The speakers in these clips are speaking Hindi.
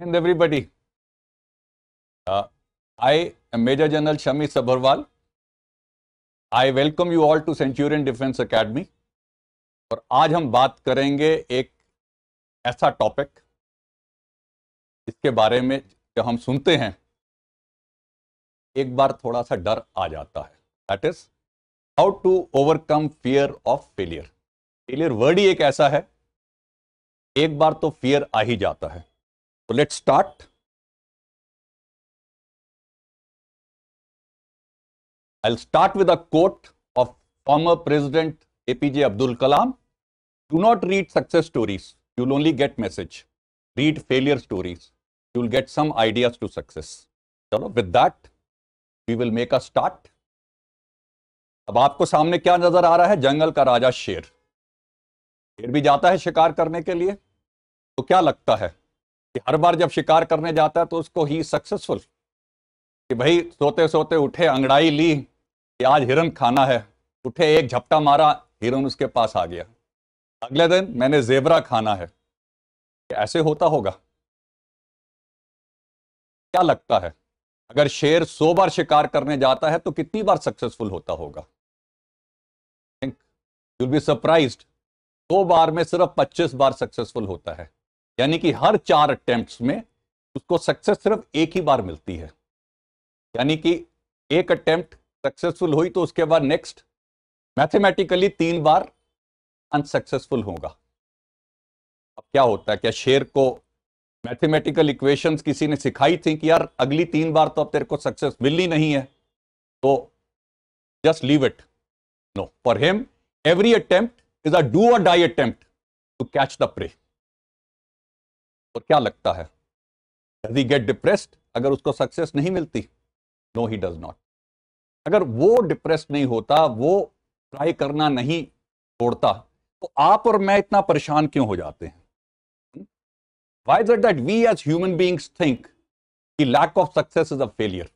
Jai everybody I I am Major General Shami Sabharwal. I welcome you all to Centurion और आज हम बात करेंगे एक ऐसा टॉपिक जिसके बारे में जब हम सुनते हैं एक बार थोड़ा सा डर आ जाता है that is how to overcome fear of failure failure word ही एक ऐसा है एक बार तो फियर आ ही जाता है So, let us start. I will start with a quote of former President APJ Abdul Kalam. Do not read success stories, you will only get message. Read failure stories, you will get some ideas to success. चलो with that we will make a start अब आपको सामने क्या नजर आ रहा है जंगल का राजा शेर शेर भी जाता है शिकार करने के लिए तो क्या लगता है हर बार जब शिकार करने जाता है तो उसको ही सक्सेसफुल कि भाई सोते सोते उठे अंगड़ाई ली कि आज हिरन खाना है उठे एक झपटा मारा हिरन उसके पास आ गया अगले दिन मैंने जेबरा खाना है ऐसे होता होगा क्या लगता है अगर शेर सो बार शिकार करने जाता है तो कितनी बार सक्सेसफुल होता होगा यूल बी सरप्राइज दो बार में सिर्फ पच्चीस बार सक्सेसफुल होता है यानी कि हर चार अटेम्प्ट में उसको सक्सेस सिर्फ एक ही बार मिलती है यानी कि एक अटेम्प्ट सक्सेसफुल हुई तो उसके बाद नेक्स्ट मैथमेटिकली तीन बार अनसक्सेसफुल होगा अब क्या होता है क्या शेर को मैथमेटिकल इक्वेशंस किसी ने सिखाई थी कि यार अगली तीन बार तो अब तेरे को सक्सेस मिलनी नहीं है तो just leave it no for him every attempt is a do a die attempt to catch the prey और क्या लगता है यदि गेट डिप्रेस्ड अगर उसको सक्सेस नहीं मिलती नो ही डज नॉट अगर वो डिप्रेस नहीं होता वो ट्राई करना नहीं छोड़ता तो आप और मैं इतना परेशान क्यों हो जाते हैं why is that we as human beings think lack of success is a failure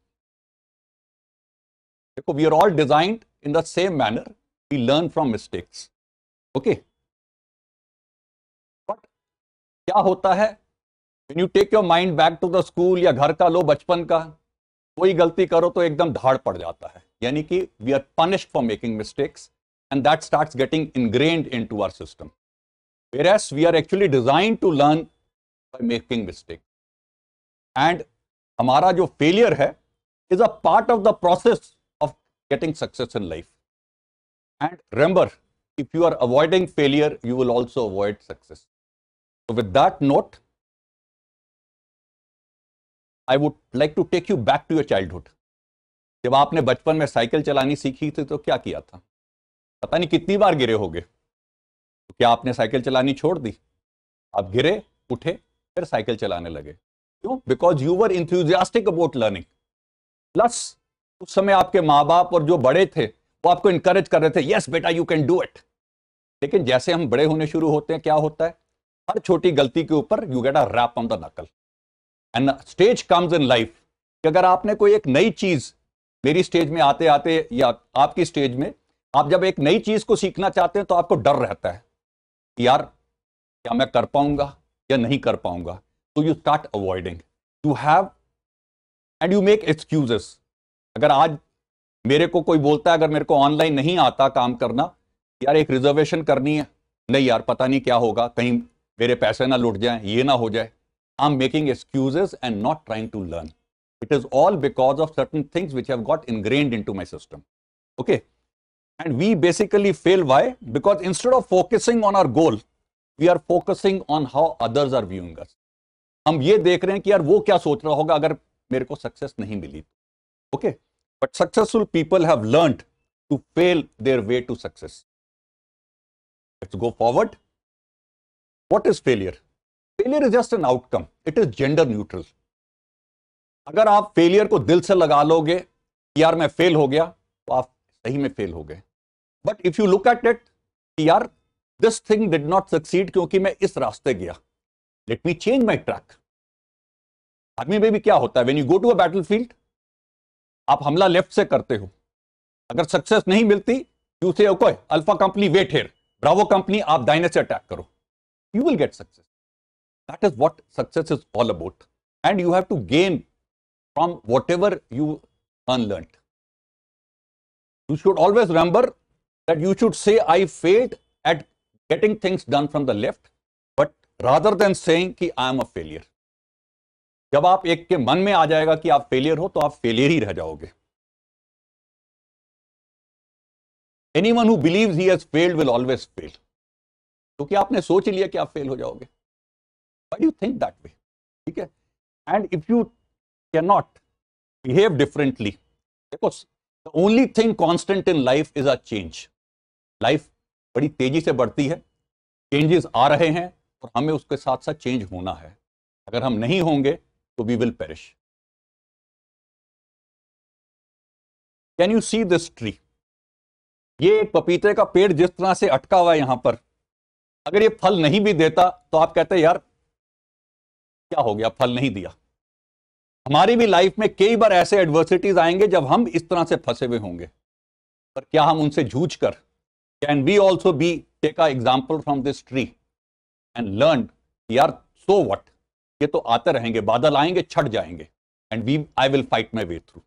देखो we are all designed in the same manner we learn from mistakes okay but क्या होता है When you take your mind back to the school या घर का लो बचपन का कोई गलती करो तो एकदम धाड़ पड़ जाता है यानी कि we are punished for making mistakes and that start getting ingrained in to our system whereas we are actually design to learn by making mistake and हमारा जो फेलियर है is a part of the process of getting success in life and remember if you are avoiding failure you will also avoid success with that note I would like to take you back to your childhood जब आपने बचपन में साइकिल चलानी सीखी थी तो क्या किया था पता नहीं कितनी बार गिरे होगे तो क्या आपने साइकिल चलानी छोड़ दी आप गिरे उठे फिर साइकिल चलाने लगे क्यों because you were enthusiastic about learning plus उस समय आपके माँ बाप और जो बड़े थे वो आपको इंकरेज कर रहे थे यस बेटा यू कैन डू इट लेकिन जैसे हम बड़े होने शुरू होते हैं क्या होता है हर छोटी गलती के ऊपर you get a rap on the knuckle and stage comes in life कि अगर आपने कोई एक नई चीज़ मेरी स्टेज में आते आते या आपकी स्टेज में आप जब एक नई चीज़ को सीखना चाहते हैं तो आपको डर रहता है कि यार क्या मैं कर पाऊंगा या नहीं कर पाऊंगा तो you start avoiding you have and you make excuses अगर आज मेरे को कोई बोलता है अगर मेरे को ऑनलाइन नहीं आता काम करना यार एक रिजर्वेशन करनी है नहीं यार पता नहीं क्या होगा कहीं मेरे पैसे ना लुट जाए ये ना हो जाए I'm making excuses and not trying to learn. It is all because of certain things which have got ingrained into my system. Okay. And we basically fail. Why? Because instead of focusing on our goal, we are focusing on how others are viewing us. हम ये देख रहे हैं कि यार वो क्या सोच रहा होगा अगर मेरे को सक्सेस नहीं मिली okay but successful people have learn to fail their way to success let's go forward what is failure failure is just an outcome it is gender neutral अगर आप फेलियर को दिल से लगा लोगे यार मैं फेल हो गया तो आप सही में फेल हो गए but if you look at it यार this thing did not succeed क्योंकि मैं इस रास्ते गया let me change my track army में भी क्या होता है when you go to a battle field आप हमला लेफ्ट से करते हो अगर सक्सेस नहीं मिलती you say alpha company wait here bravo company आप दाइने से अटैक करो you will get success That is what success is all about. And you have to gain from whatever you unlearned. You should always remember that you should say, I failed at getting things done from the left, but rather than saying ki I am a failure. जब आप एक के मन में आ जाएगा कि आप फेलियर हो तो आप फेलियर ही रह जाओगे anyone who believe he has failed will always fail क्योंकि आपने सोच लिया कि आप फेल हो जाओगे why do you think that way okay and if you cannot behave differently because the only thing constant in life is a change life badi tezi se badhti hai changes aa rahe hain aur hame uske sath sath change hona hai agar hum nahi honge to we will perish can you see this tree ये एक पपीते का पेड़ जिस तरह से अटका हुआ है यहां पर अगर ये फल नहीं भी देता तो आप कहते यार क्या हो गया फल नहीं दिया हमारी भी लाइफ में कई बार ऐसे एडवर्सिटीज आएंगे जब हम इस तरह से फंसे हुए होंगे पर क्या हम उनसे जूझ कर can we also be take a example from this tree and learn यार सो वट ये तो आते रहेंगे बादल आएंगे छट जाएंगे and we I will fight my way through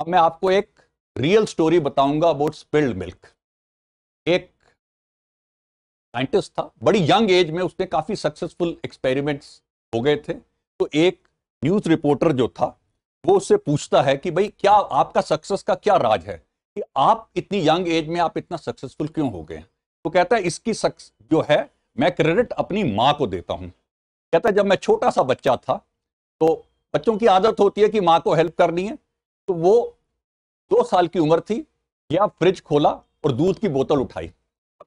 अब मैं आपको एक रियल स्टोरी बताऊंगा अबाउट स्पिल्ड मिल्क एक साइंटिस्ट था बड़ी यंग एज में उसने काफ़ी सक्सेसफुल एक्सपेरिमेंट्स हो गए थे तो एक न्यूज़ रिपोर्टर जो था वो उससे पूछता है कि भाई क्या आपका सक्सेस का क्या राज है कि आप इतनी यंग एज में आप इतना सक्सेसफुल क्यों हो गए तो कहता है इसकी जो है मैं क्रेडिट अपनी माँ को देता हूँ कहता है जब मैं छोटा सा बच्चा था तो बच्चों की आदत होती है कि माँ को हेल्प करनी है तो वो दो साल की उम्र थी या फ्रिज खोला और दूध की बोतल उठाई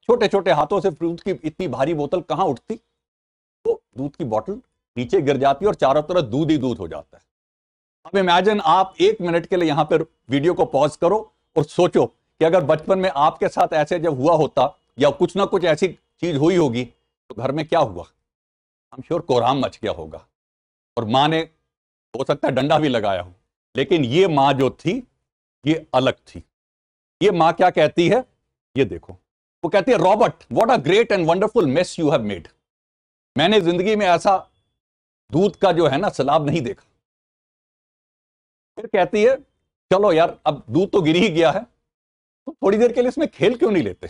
छोटे छोटे हाथों से दूध की इतनी भारी बोतल कहाँ उठती तो दूध की बोतल नीचे गिर जाती है और चारों तरफ दूध ही दूध हो जाता है अब इमेजिन आप एक मिनट के लिए यहाँ पर वीडियो को पॉज करो और सोचो कि अगर बचपन में आपके साथ ऐसे जब हुआ होता या कुछ ना कुछ ऐसी चीज हुई होगी तो घर में क्या हुआ हम श्योर कोराम मच गया होगा और माँ ने हो सकता है डंडा भी लगाया हो लेकिन ये माँ जो थी ये अलग थी ये माँ क्या कहती है ये देखो वो कहती है Robert what a great and wonderful mess you have made मैंने जिंदगी में ऐसा दूध का जो है ना सलाब नहीं देखा फिर कहती है चलो यार अब दूध तो गिर ही गया है तो थोड़ी देर के लिए इसमें खेल क्यों नहीं लेते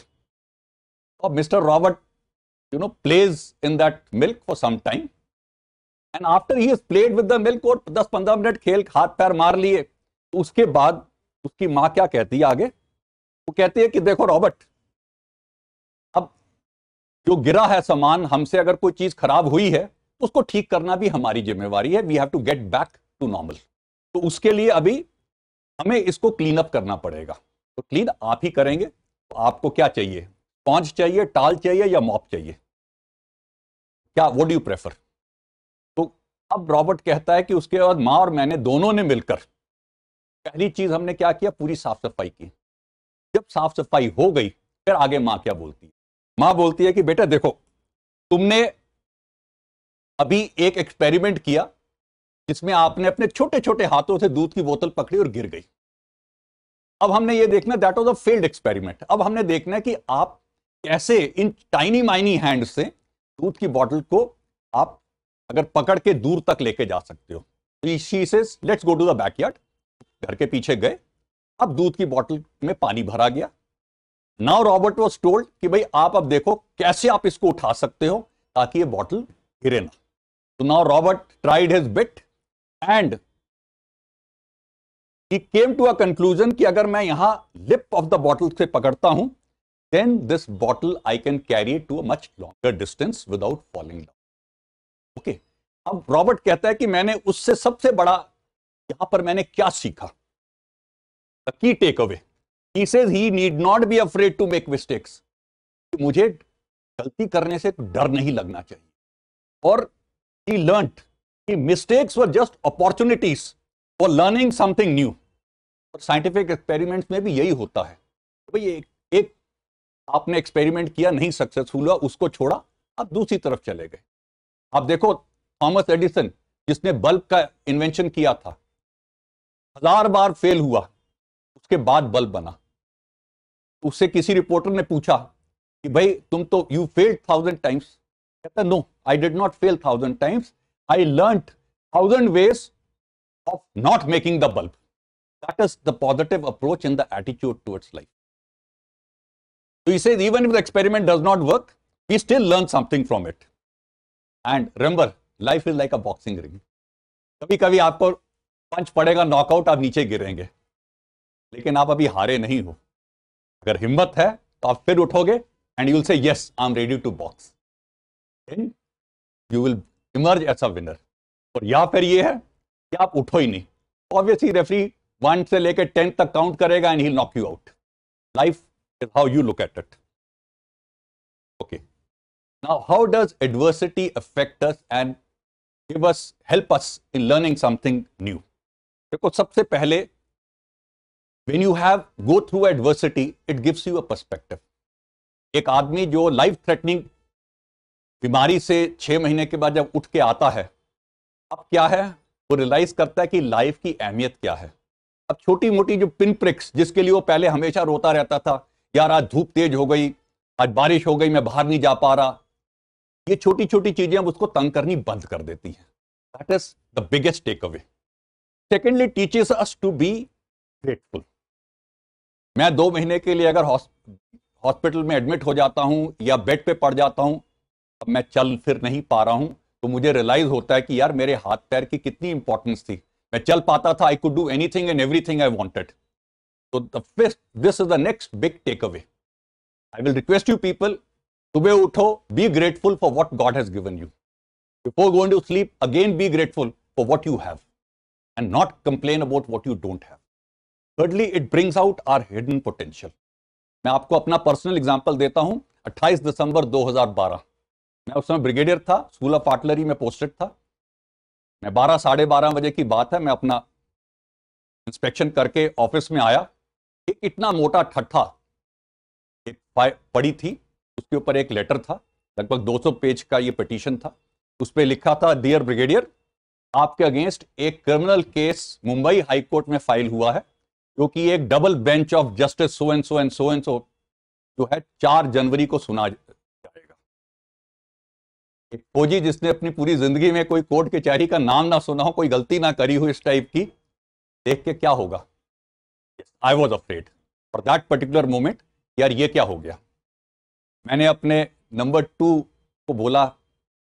और mister Robert you know plays in that milk for some time and after he is played with the milk और दस पंद्रह मिनट खेल हाथ पैर मार लिए उसके बाद उसकी माँ क्या कहती है आगे वो कहती है कि देखो रॉबर्ट जो गिरा है सामान हमसे अगर कोई चीज खराब हुई है उसको ठीक करना भी हमारी जिम्मेवारी है we have to get back to normal तो उसके लिए अभी हमें इसको क्लीन अप करना पड़ेगा तो क्लीन आप ही करेंगे तो आपको क्या चाहिए पॉन्च चाहिए टाल चाहिए या मॉप चाहिए क्या वो डू प्रेफर तो अब रॉबर्ट कहता है कि उसके बाद माँ और मैंने दोनों ने मिलकर पहली चीज हमने क्या किया पूरी साफ सफाई की जब साफ सफाई हो गई फिर आगे माँ क्या बोलती है मां बोलती है कि बेटा देखो तुमने अभी एक एक्सपेरिमेंट किया जिसमें आपने अपने छोटे छोटे हाथों से दूध की बोतल पकड़ी और गिर गई अब हमने ये देखना that was a failed experiment अब हमने देखना है कि आप कैसे इन टाइनी माइनी हैंड से दूध की बॉटल को आप अगर पकड़ के दूर तक लेके जा सकते हो let's go to the backyard घर के पीछे गए अब दूध की बॉटल में पानी भरा गया नाउ रॉबर्ट वॉज टोल्ड कि भाई आप अब देखो कैसे आप इसको उठा सकते हो ताकि ये बॉटल गिरे ना तो now Robert tried his bit and came to a conclusion कि अगर मैं यहां लिप ऑफ द बॉटल से पकड़ता हूं then this bottle I can carry to a much longer distance without falling down okay अब रॉबर्ट कहता है कि मैंने उससे सबसे बड़ा यहां पर मैंने क्या सीखा की take away he says he need not be afraid to make mistakes मुझे गलती करने से डर नहीं लगना चाहिए और ही लर्न कि mistakes were just opportunities for learning something और साइंटिफिक experiments में भी यही होता है भाई एक, एक आपने एक्सपेरिमेंट किया नहीं सक्सेसफुल हुआ उसको छोड़ा आप दूसरी तरफ चले गए आप देखो थॉमस एडिसन जिसने बल्ब का इन्वेंशन किया था हजार बार फेल हुआ उसके बाद बल्ब बना उससे किसी रिपोर्टर ने पूछा कि भाई तुम तो यू फेल्ड थाउजेंड टाइम्स कहता no I did not fail thousand times I learn thousand ways of not making the bulb that is the positive approach in the attitude towards life तो इसे even if the experiment does not work we still learn something from it and remember life is like a boxing ring कभी कभी आपको पंच पड़ेगा नॉकआउट आप नीचे गिरेंगे लेकिन आप अभी हारे नहीं हो अगर हिम्मत है तो आप फिर उठोगे and you will say yes I am ready to box you will emerge as a winner और या फिर ये है कि आप उठो ही नहीं ऑब्वियसली रेफरी वन से लेकर टेंथ तक काउंट करेगा and he knock you out life is how you look at it okay now how does adversity affect us and give us help us in learning something new देखो सबसे पहले when you have go through adversity it gives you a perspective एक आदमी जो लाइफ थ्रेटनिंग बीमारी से छह महीने के बाद जब उठ के आता है अब क्या है वो रियलाइज करता है कि लाइफ की अहमियत क्या है अब छोटी मोटी जो पिन प्रिक्स जिसके लिए वो पहले हमेशा रोता रहता था यार आज धूप तेज हो गई आज बारिश हो गई मैं बाहर नहीं जा पा रहा ये छोटी छोटी चीजें अब उसको तंग करनी बंद कर देती हैं that is the biggest take away secondly teaches us to be grateful मैं दो महीने के लिए अगर हॉस्पिटल में एडमिट हो जाता हूँ या बेड पे पड़ जाता हूँ अब मैं चल फिर नहीं पा रहा हूँ तो मुझे रियलाइज होता है कि यार मेरे हाथ पैर की कितनी इंपॉर्टेंस थी मैं चल पाता था I could do anything and everything I wanted तो this is the next big take away I will request you people सुबह उठो be grateful for what God has given you before going to sleep again be grateful for what you have and not complain about what you don't have thirdly it brings out our hidden potential मैं आपको अपना पर्सनल एग्जाम्पल देता हूं 28 दिसंबर 2012 मैं उस समय ब्रिगेडियर था स्कूल ऑफ आर्टलरी में पोस्टेड था मैं बारह साढ़े बारह बजे की बात है मैं अपना इंस्पेक्शन करके ऑफिस में आया एक इतना मोटा ठट्ठा एक पड़ी थी उसके ऊपर एक लेटर था लगभग 200 पेज का ये पिटीशन था उस पर लिखा था डियर ब्रिगेडियर आपके अगेंस्ट एक क्रिमिनल केस मुंबई हाईकोर्ट में फाइल हुआ है क्योंकि एक double bench of justice so and so and so and so जो है चार जनवरी को सुना जाएगा एक फौजी जिसने अपनी पूरी जिंदगी में कोई कोर्ट कचहरी का नाम ना सुना हो कोई गलती ना करी हो इस टाइप की देख के क्या होगा I was afraid for that particular moment यार ये क्या हो गया मैंने अपने नंबर टू को बोला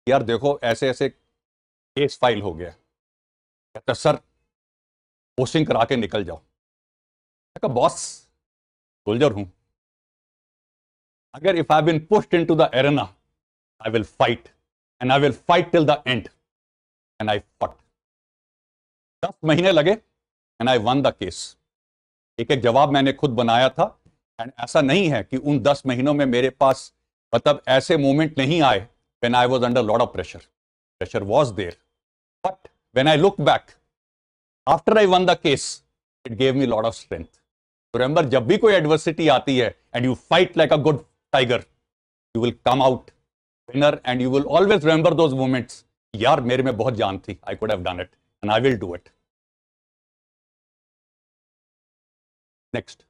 यार देखो ऐसे ऐसे केस फाइल हो गया कहता तो सर पोस्टिंग करा के निकल जाओ कहा बॉस सोल्जर हूं अगर if I been pushed into the arena I will fight and I will fight till the end and I fought दस महीने लगे and I won the case एक एक जवाब मैंने खुद बनाया था एंड ऐसा नहीं है कि उन दस महीनों में मेरे पास मतलब ऐसे मोमेंट नहीं आए when I was under a lot of pressure. Pressure was there. But when I look back, after I won the case, it gave me a lot of strength. Remember जब भी कोई एडवर्सिटी आती है and you fight like a good tiger you will come out winner and you will always remember those moments यार मेरे में बहुत जान थी I could have done it and I will do it next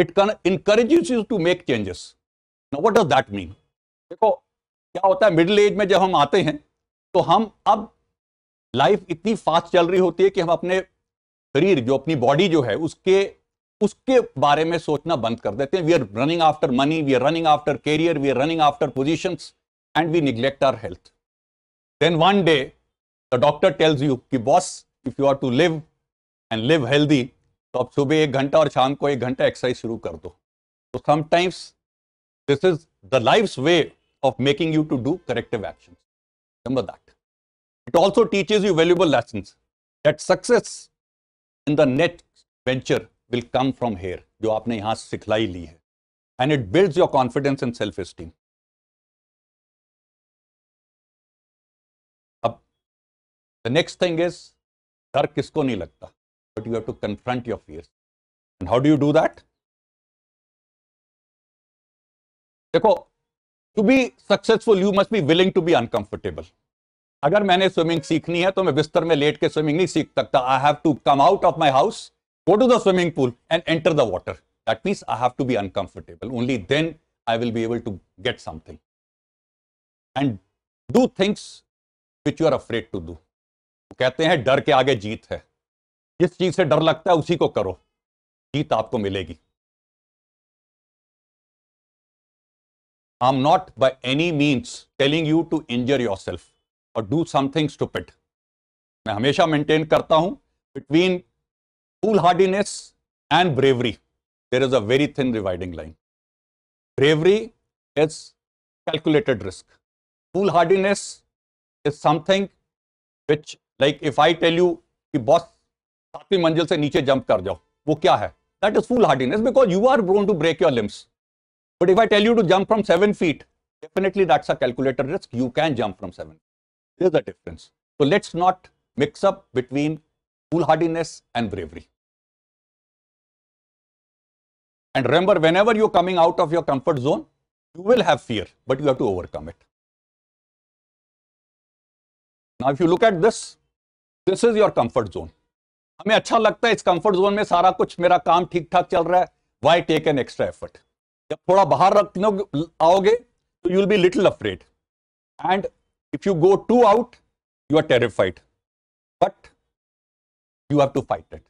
it can encourage you to make changes now what does that mean देखो क्या होता है मिडिल एज में जब हम आते हैं तो हम अब लाइफ इतनी फास्ट चल रही होती है कि हम अपने शरीर जो अपनी बॉडी जो है उसके उसके बारे में सोचना बंद कर देते हैं we are running after money we are running after career we are running after position and we neglect our health then one day the doctor tells you कि boss if you are to live and live healthy तो आप सुबह एक घंटा और शाम को एक घंटा एक्सरसाइज शुरू कर दो तो sometimes this is the life way of making you to do corrective action remember that it also teaches you valuable lesson that success in the net venture will come from here जो आपने यहां सिखलाई ली है and it builds your confidence and self esteem अब द नेक्स्ट थिंग इज डर किसको नहीं लगता but you have to confront your fears and how do you do that देखो to be successful you must be willing to be uncomfortable अगर मैंने स्विमिंग सीखनी है तो मैं बिस्तर में लेट के स्विमिंग नहीं सीख सकता I have to come out of my house go to the swimming pool and enter the water. That means I have to be uncomfortable. Only then I will be able to get something. And do things which you are afraid to do. wo kehte hain dar ke aage jeet hai jis cheez se dar lagta hai usi ko karo jeet aapko milegi i'm not by any means telling you to injure yourself or do something stupid something stupid मैं हमेशा मेंटेन करता हूं between foolhardiness and bravery, there is a very thin dividing line. Bravery is calculated risk. Foolhardiness is something which like if I tell you कि boss सातवीं मंजिल से नीचे jump कर जाओ, वो क्या है? That is foolhardiness because you are prone to break your limbs. But if I tell you to jump from 7 feet, definitely that's a calculated risk. You can jump from 7. There's a difference. So let's not mix up between foolhardiness and bravery. And remember, whenever you're coming out of your comfort zone, you will have fear, but you have to overcome it. Now, if you look at this, this is your comfort zone. हमें अच्छा लगता है इस कंफर्ट जोन में सारा कुछ मेरा काम ठीक ठाक चल रहा है why take an extra effort जब थोड़ा बाहर रख आओगे तो you will be little afraid and if you go to out you are terrified but you have to fight it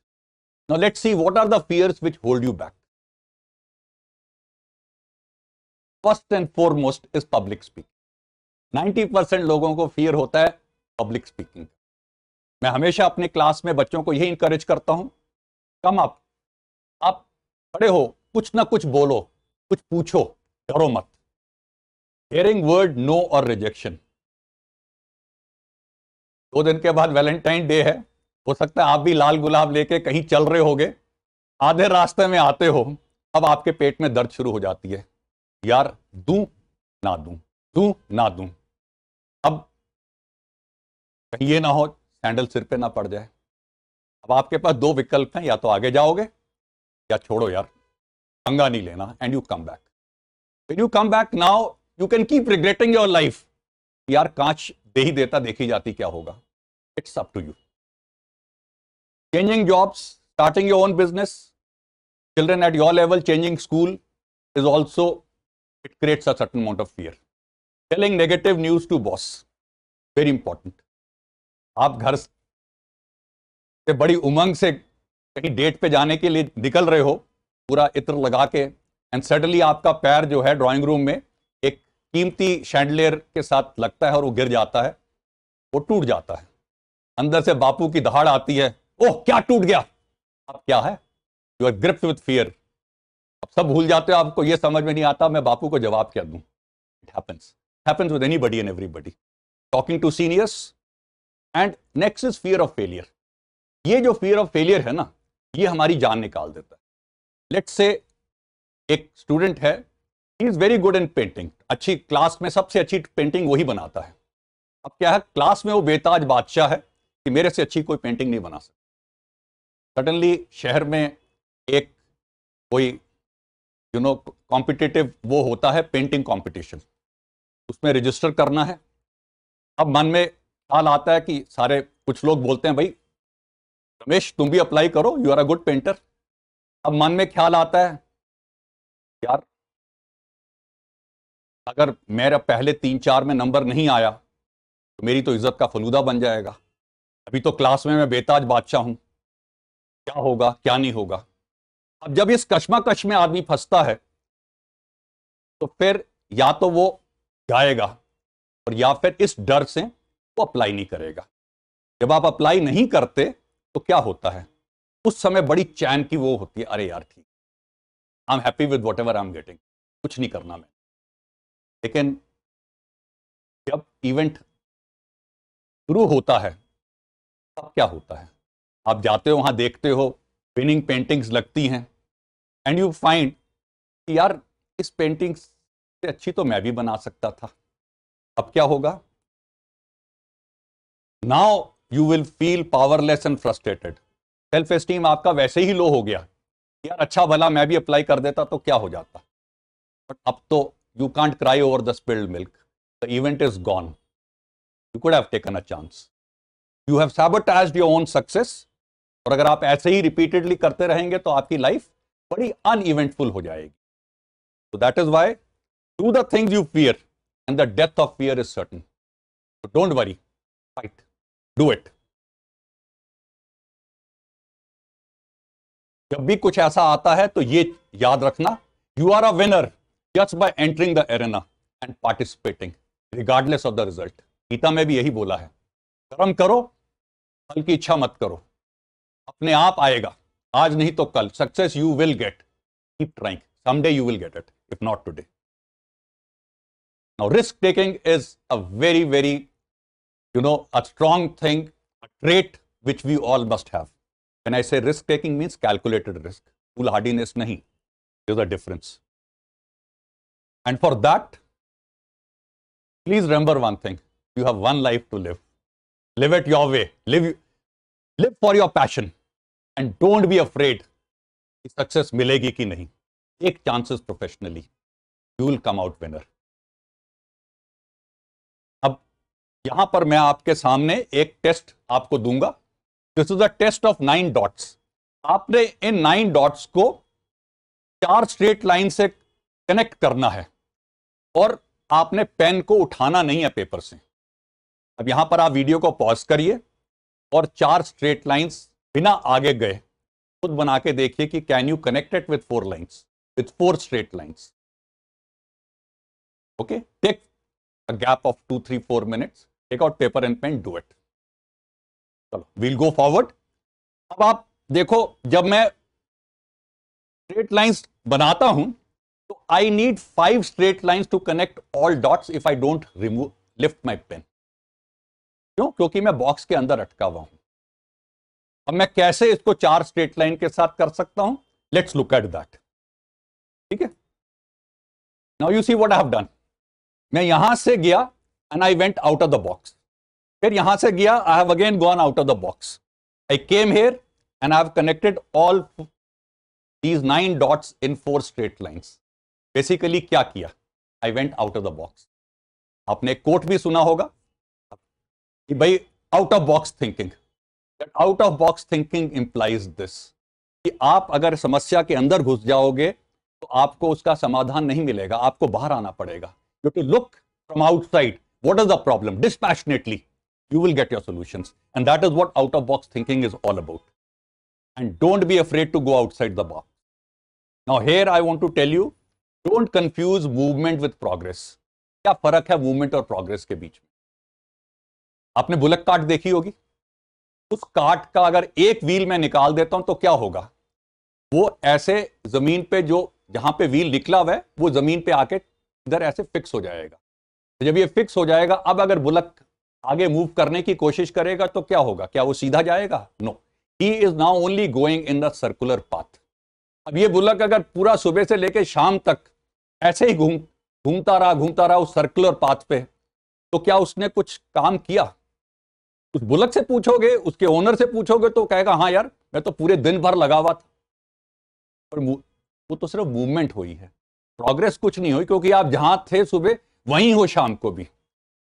now let's see what are the fears which hold you back first and foremost is public speaking ninety percent लोगों को फियर होता है पब्लिक स्पीकिंग मैं हमेशा अपने क्लास में बच्चों को यही इंकरेज करता हूं कम आप आप खड़े हो कुछ ना कुछ बोलो कुछ पूछो डरो मत हेयरिंग वर्ड नो और रिजेक्शन दो दिन के बाद वैलेंटाइन डे है हो सकता है आप भी लाल गुलाब लेके कहीं चल रहे होगे आधे रास्ते में आते हो अब आपके पेट में दर्द शुरू हो जाती है यार दू ना दू दू ना दू अब कहीं ये ना हो सैंडल सिर पे ना पड़ जाए अब आपके पास दो विकल्प हैं या तो आगे जाओगे या छोड़ो यार पंगा नहीं लेना and you come back when you come back now you can keep regretting your life यार कांच दे ही देता देखी जाती क्या होगा it's up to you changing jobs starting your own business children at your level changing school is also it creates a certain amount of fear. Telling negative news to boss, very important. आप घर से बड़ी उमंग से कहीं डेट पे जाने के लिए निकल रहे हो पूरा इत्र लगा के एंड सडनली आपका पैर जो है ड्राइंग रूम में एक कीमती शैंडलियर के साथ लगता है और वो गिर जाता है वो टूट जाता है अंदर से बापू की दहाड़ आती है ओह क्या टूट गया अब क्या है you are gripped with fear अब सब भूल जाते हो आपको ये समझ में नहीं आता मैं बापू को जवाब क्या दूं it happens happens with buddy and buddy talking to seniors and next is fear of failure ये जो फियर ऑफ फेलियर है ना ये हमारी जान निकाल देता है लेट से एक स्टूडेंट है he is very good in painting अच्छी क्लास में सबसे अच्छी पेंटिंग वही बनाता है अब क्या है क्लास में वो बेताज बादशाह है कि मेरे से अच्छी कोई पेंटिंग नहीं बना सकता सडनली शहर में एक कोई यू नो कॉम्पिटिटिव वो होता है पेंटिंग कॉम्पिटिशन उसमें रजिस्टर करना है अब मन में ख्याल आता है कि सारे कुछ लोग बोलते हैं भाई रमेश तुम भी अप्लाई करो you are a good painter अब मन में ख्याल आता है यार अगर मेरा पहले तीन चार में नंबर नहीं आया तो मेरी तो इज्जत का फलूदा बन जाएगा अभी तो क्लास में मैं बेताज बादशाह हूँ क्या होगा क्या नहीं होगा अब जब इस कश्माकश में आदमी फंसता है तो फिर या तो वो जाएगा और या फिर इस डर से वो अप्लाई नहीं करेगा जब आप अप्लाई नहीं करते तो क्या होता है उस समय बड़ी चैन की वो होती है अरे यार ठीक I am happy with whatever I am getting कुछ नहीं करना मैं लेकिन जब इवेंट शुरू होता है तब क्या होता है आप जाते हो वहां देखते हो विनिंग पेंटिंग्स लगती हैं एंड यू फाइंड यार इस पेंटिंग से अच्छी तो मैं भी बना सकता था अब क्या होगा now you will feel powerless and frustrated self esteem आपका वैसे ही लो हो गया यार अच्छा भला मैं भी अप्लाई कर देता तो क्या हो जाता बट अब तो you can't cry over the spilled milk the event is gone you could have taken a chance you have sabotaged your own success और अगर आप ऐसे ही रिपीटेडली करते रहेंगे तो आपकी लाइफ बड़ी अनइवेंटफुल हो जाएगी तो that is why do the thing you fear and the death of fear is certain don't worry fight do it जब भी कुछ ऐसा आता है तो ये याद रखना you are a winner just by entering the arena and participating regardless of the result Gita में भी यही बोला है कर्म करो फल की इच्छा मत करो अपने आप आएगा आज नहीं तो कल success you will get keep trying someday you will get it if not today risk taking is a very very you know a strong thing trait which we all must have and I say risk taking means calculated risk foolhardiness नहीं is a difference and for that please remember one thing you have one life to live live at your way live live for your passion and don't be afraid कि सक्सेस मिलेगी कि नहीं एक chances professionally you will come out winner अब यहां पर मैं आपके सामने एक टेस्ट आपको दूंगा this is a test of nine dots आपने इन नाइन डॉट्स को चार स्ट्रेट लाइन से कनेक्ट करना है और आपने पेन को उठाना नहीं है पेपर से अब यहां पर आप वीडियो को पॉज करिए और चार स्ट्रेट लाइंस बिना आगे गए खुद बना के देखिए कि can you connected with four lines with four straight lines okay take a gap of two three four minutes take out paper and pen do it चलो वील गो फॉरवर्ड अब आप देखो जब मैं स्ट्रेट लाइन्स बनाता हूं तो I need five straight lines to connect all dots if I don't remove lift my pen क्यों क्योंकि मैं बॉक्स के अंदर अटका हुआ हूं अब मैं कैसे इसको चार स्ट्रेट लाइन के साथ कर सकता हूं लेट्स लुक एट दैट ठीक है now you see what I have done मैं यहां से गया and I went out of the box फिर यहां से गया I have again gone out of the box I came here and I have connected all these nine dots in four straight lines basically क्या किया I went out of the box आपने कोट भी सुना होगा कि भाई out of box thinking out of box thinking implies this कि आप अगर समस्या के अंदर घुस जाओगे तो आपको उसका समाधान नहीं मिलेगा आपको बाहर आना पड़ेगा क्योंकि look from outside what is the problem dispassionately you will get your solutions and that is what out of box thinking is all about and don't be afraid to go outside the box now here I want to tell you don't confuse movement with progress क्या फर्क है मूवमेंट और प्रोग्रेस के बीच में आपने बुलक काट देखी होगी उस काट का अगर एक व्हील मैं निकाल देता हूं तो क्या होगा वो ऐसे जमीन पे जो जहां पे व्हील निकला हुआ है वो जमीन पे आके इधर ऐसे फिक्स हो जाएगा तो जब ये फिक्स हो जाएगा अब अगर बुलक आगे मूव करने की कोशिश करेगा तो क्या होगा क्या वो सीधा जाएगा no he is now only going in the circular path अब ये बुलक अगर पूरा सुबह से लेकर शाम तक ऐसे ही घूम घूमता रहा घूमता रहा उस सर्कुलर पाथ पे तो क्या उसने कुछ काम किया उस बुलक से पूछोगे उसके ओनर से पूछोगे तो कहेगा हाँ यार मैं तो पूरे दिन भर लगा हुआ था पर वो तो सिर्फ मूवमेंट हुई है प्रोग्रेस कुछ नहीं हुई क्योंकि आप जहां थे सुबह वहीं हो शाम को भी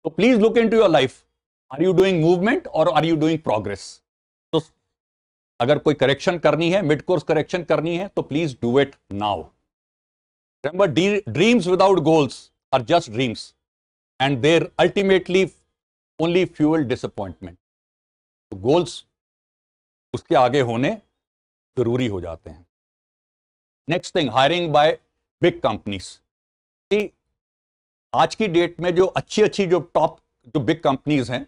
तो please look into your life are you doing movement और आर यू डूइंग प्रोग्रेस तो अगर कोई करेक्शन करनी है मिड कोर्स करेक्शन करनी है तो please do it now remember dreams without goals are just dreams and they're ultimately only fuel disappointment तो गोल्स उसके आगे होने जरूरी हो जाते हैं next thing hiring by big companies आज की डेट में जो अच्छी अच्छी जो टॉप जो बिग कंपनीज हैं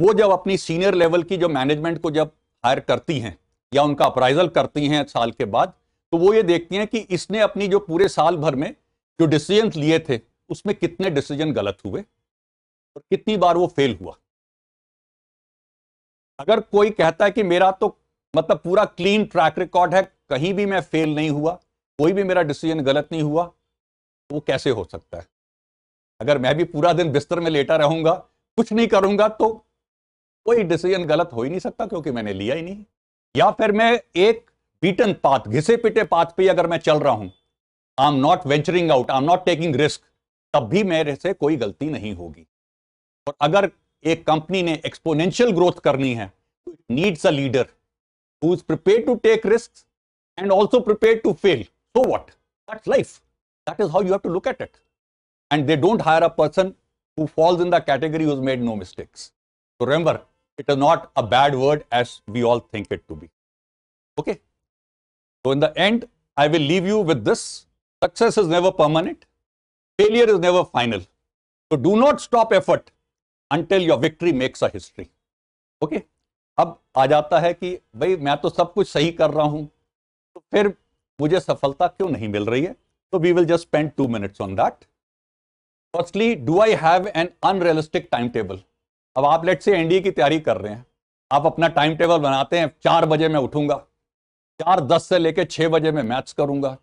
वो जब अपनी सीनियर लेवल की जो मैनेजमेंट को जब हायर करती हैं या उनका अप्राइजल करती हैं साल के बाद तो वो ये देखती हैं कि इसने अपनी जो पूरे साल भर में जो डिसीजन लिए थे उसमें कितने डिसीजन गलत हुए और कितनी बार वो फेल हुआ अगर कोई कहता है कि मेरा तो मतलब पूरा क्लीन ट्रैक रिकॉर्ड है कहीं भी मैं फेल नहीं हुआ कोई भी मेरा डिसीजन गलत नहीं हुआ तो वो कैसे हो सकता है अगर मैं भी पूरा दिन बिस्तर में लेटा रहूंगा कुछ नहीं करूंगा तो कोई डिसीजन गलत हो ही नहीं सकता क्योंकि मैंने लिया ही नहीं या फिर मैं एक बीटन पाथ घिसे पिटे पाथ पे अगर मैं चल रहा हूं I am not venturing out I am not taking risk तब भी मेरे से कोई गलती नहीं होगी और अगर एक कंपनी ने एक्सपोनेंशियल ग्रोथ करनी है needs a leader who is prepare to take risk and also prepare to fail so what that life that is how you have to look at it and they don't hire a person who falls in the category whose made no mistakes तो remember it is not a bad word as we all think it to be okay तो in the end I will leave you with this success is never permanent failure is never final So, do not stop effort until your victory makes a history okay अब आ जाता है कि भाई मैं तो सब कुछ सही कर रहा हूं तो फिर मुझे सफलता क्यों नहीं मिल रही है तो we will just spend two minutes on that firstly do I have an unrealistic time table अब आप लेट से एनडीए की तैयारी कर रहे हैं आप अपना टाइम टेबल बनाते हैं चार बजे मैं उठूंगा चार दस से लेकर छः बजे मैं मैथ्स करूंगा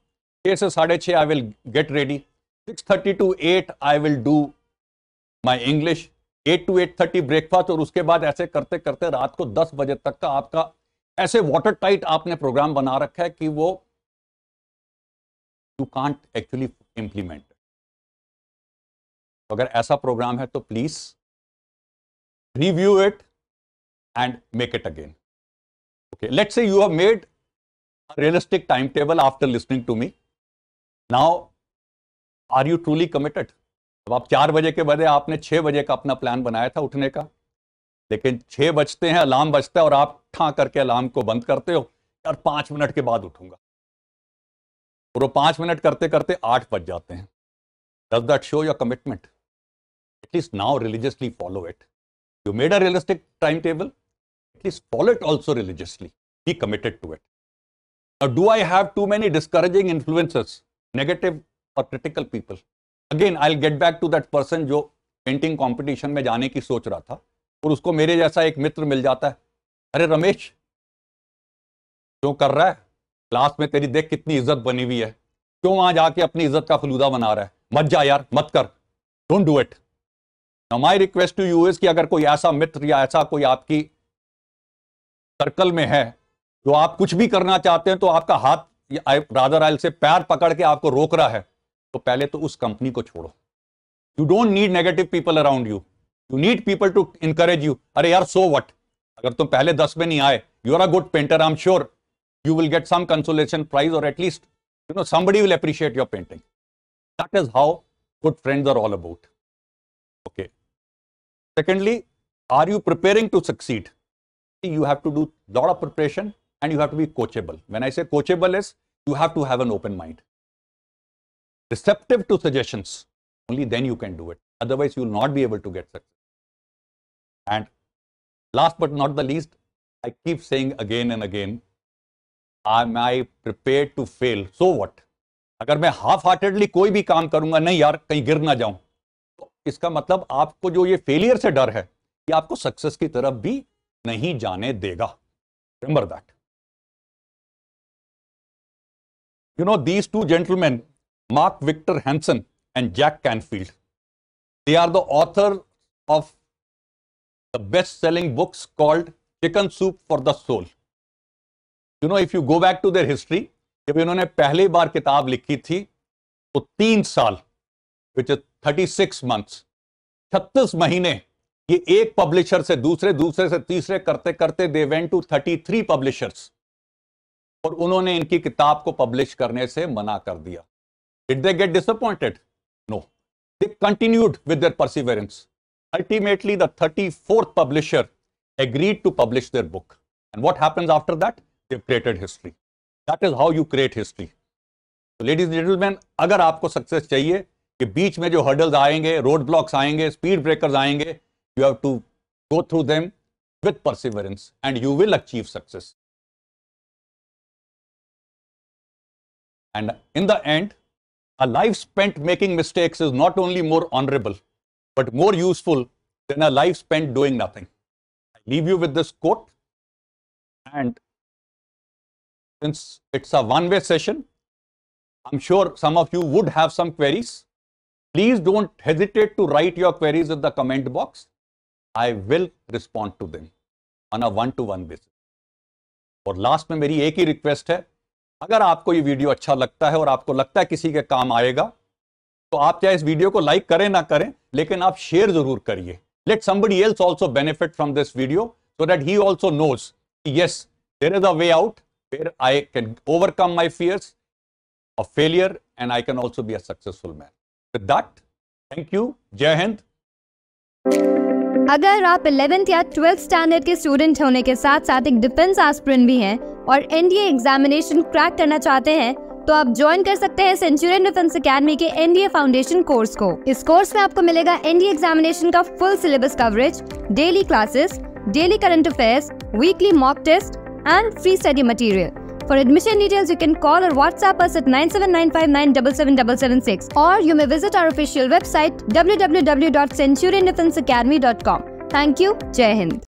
छः से साढ़े छः I will get ready six thirty to eight I will do my English eight to eight thirty breakfast और उसके बाद ऐसे करते करते रात को दस बजे तक का आपका ऐसे वाटर टाइट आपने प्रोग्राम बना रखा है कि वो यू कांट एक्चुअली इंप्लीमेंट अगर ऐसा प्रोग्राम है तो please review it and make it again okay let say you have made realistic time table after listening to me now are you truly committed अब आप चार बजे के बजे आपने छः बजे का अपना प्लान बनाया था उठने का लेकिन छः बजते हैं अलार्म बजता है और आप ठा करके अलार्म को बंद करते हो यार पाँच मिनट के बाद उठूंगा और वो पाँच मिनट करते करते आठ बज जाते हैं does that show your commitment at least now religiously follow it you made a realistic time table at least follow it also religiously be committed to it Now, do I have too many discouraging influences, negative or critical again I get back to that person जो पेंटिंग कंपटीशन में जाने की सोच रहा था और उसको मेरे जैसा एक मित्र मिल जाता है अरे रमेश क्यों कर रहा है क्लास में तेरी देख कितनी इज्जत बनी हुई है क्यों वहां जाके अपनी इज्जत का फलूदा बना रहा है मत जा यार मत कर don't do it my request to you is कि अगर कोई ऐसा मित्र या ऐसा कोई आपकी सर्कल में है जो आप कुछ भी करना चाहते हैं तो आपका हाथ राधा राय आयल से पैर पकड़ के आपको रोक रहा है तो पहले तो उस कंपनी को छोड़ो you don't need negative people around you you need people to encourage you अरे यार सो वट अगर तुम पहले दस में नहीं आए you are a good painter I am sure you will get some consolation prize और at least you know somebody will appreciate your painting that is how good friends are all about okay secondly are you preparing to succeed you have to do lot of preparation and you have to be coachable when I say coachable is you have to have an open mind receptive to suggestions, only then you can do it. Otherwise, you will not be able to get success. And last but not the least, I keep saying again and again, am I prepared to fail? So what? agar main half heartedly koi bhi kaam karunga nahi yaar कहीं gir na जाऊं to iska matlab aapko jo ye failure se dar hai ये aapko success ki taraf bhi nahi जाने dega remember that you know these two gentlemen Mark Victor Hansen and Jack Canfield. They are the author of the best-selling books called Chicken Soup for the Soul. You know, if you go back to their history, जब इन्होंने पहली बार किताब लिखी थी तो तीन साल which is thirty six months छत्तीस महीने ये एक पब्लिशर से दूसरे दूसरे से तीसरे करते करते they went to thirty three publishers और उन्होंने इनकी किताब को पब्लिश करने से मना कर दिया Did they get disappointed? No. They continued with their perseverance. Ultimately, the 34th publisher agreed to publish their book. And what happens after that? They've created history. That is how you create history. ladies and gentlemen, agar aapko success chahiye, ke beech mein jo hurdles roadblocks aayenge, speed breakers aayenge, you have to go through them with perseverance and you will achieve success. And in the end, a life spent making mistakes is not only more honorable, but more useful than a life spent doing nothing. I leave you with this quote. And since it's a one-way session, I'm sure some of you would have some queries. Please don't hesitate to write your queries in the comment box. I will respond to them on a one-to-one basis. और लास्ट में मेरी एक ही रिक्वेस्ट है अगर आपको ये वीडियो अच्छा लगता है और आपको लगता है किसी के काम आएगा तो आप चाहे इस वीडियो को लाइक करें ना करें लेकिन आप शेयर जरूर करिए let somebody else also benefit from this video so that he also knows yes there is a way out where I can overcome my fears a failure and I can also be a successful man with that thank you जय हिंद अगर आप इलेवेंथ या ट्वेल्थ स्टैंडर्ड के स्टूडेंट होने के साथ साथ एक डिफेंस एस्पिरेंट भी हैं और एनडीए एग्जामिनेशन क्रैक करना चाहते हैं तो आप ज्वाइन कर सकते हैं सेंचुरियन डिफेंस अकेडमी के एनडीए फाउंडेशन कोर्स को इस कोर्स में आपको मिलेगा एनडीए एग्जामिनेशन का full syllabus coverage daily classes daily current affairs weekly mock test and free study material For admission details, you can call or WhatsApp us at 979597776 or you may visit our official website www.centurionfenseacademy.com. Thank you. Jai Hind.